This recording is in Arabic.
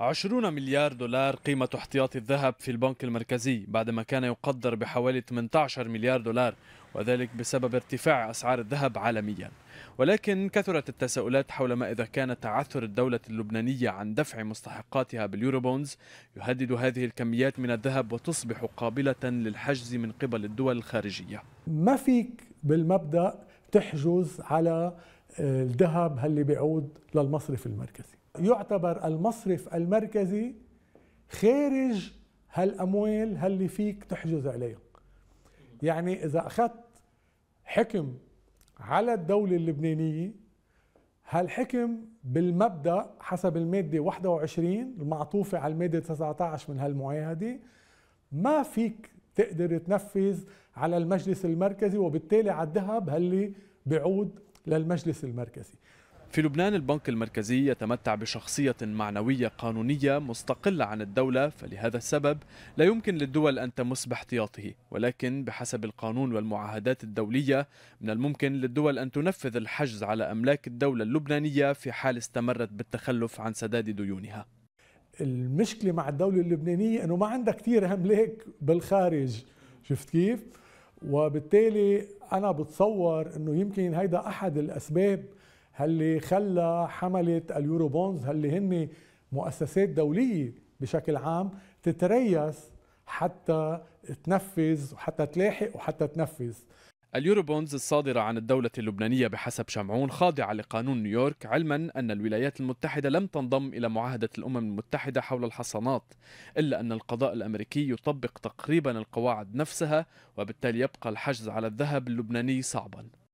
20 مليار دولار قيمة احتياطي الذهب في البنك المركزي بعدما كان يقدر بحوالي 18 مليار دولار وذلك بسبب ارتفاع أسعار الذهب عالميا ولكن كثرت التساؤلات حول ما إذا كان تعثر الدولة اللبنانية عن دفع مستحقاتها باليوروبونز يهدد هذه الكميات من الذهب وتصبح قابلة للحجز من قبل الدول الخارجية ما فيك بالمبدأ تحجز على آه، الذهب اللي بيعود للمصرف المركزي يعتبر المصرف المركزي خارج هالاموال اللي فيك تحجز عليها يعني اذا اخذت حكم على الدولة اللبنانية هالحكم بالمبدأ حسب المادة 21 المعطوفة على المادة 19 من هالمعاهدة ما فيك تقدر تنفذ على المجلس المركزي وبالتالي على الذهب هاللي بيعود للمجلس المركزي في لبنان البنك المركزي يتمتع بشخصية معنوية قانونية مستقلة عن الدولة فلهذا السبب لا يمكن للدول أن تمس باحتياطه ولكن بحسب القانون والمعاهدات الدولية من الممكن للدول أن تنفذ الحجز على أملاك الدولة اللبنانية في حال استمرت بالتخلف عن سداد ديونها المشكله مع الدوله اللبنانيه انه ما عندها كثير املاك بالخارج شفت كيف وبالتالي انا بتصور انه يمكن هيدا احد الاسباب اللي خلى حمله اليورو بونز اللي هن مؤسسات دوليه بشكل عام تتريث حتى تنفذ وحتى تلاحق وحتى تنفذ اليوروبونز الصادرة عن الدولة اللبنانية بحسب شمعون خاضعة لقانون نيويورك علما أن الولايات المتحدة لم تنضم إلى معاهدة الأمم المتحدة حول الحصانات إلا أن القضاء الأمريكي يطبق تقريبا القواعد نفسها وبالتالي يبقى الحجز على الذهب اللبناني صعبا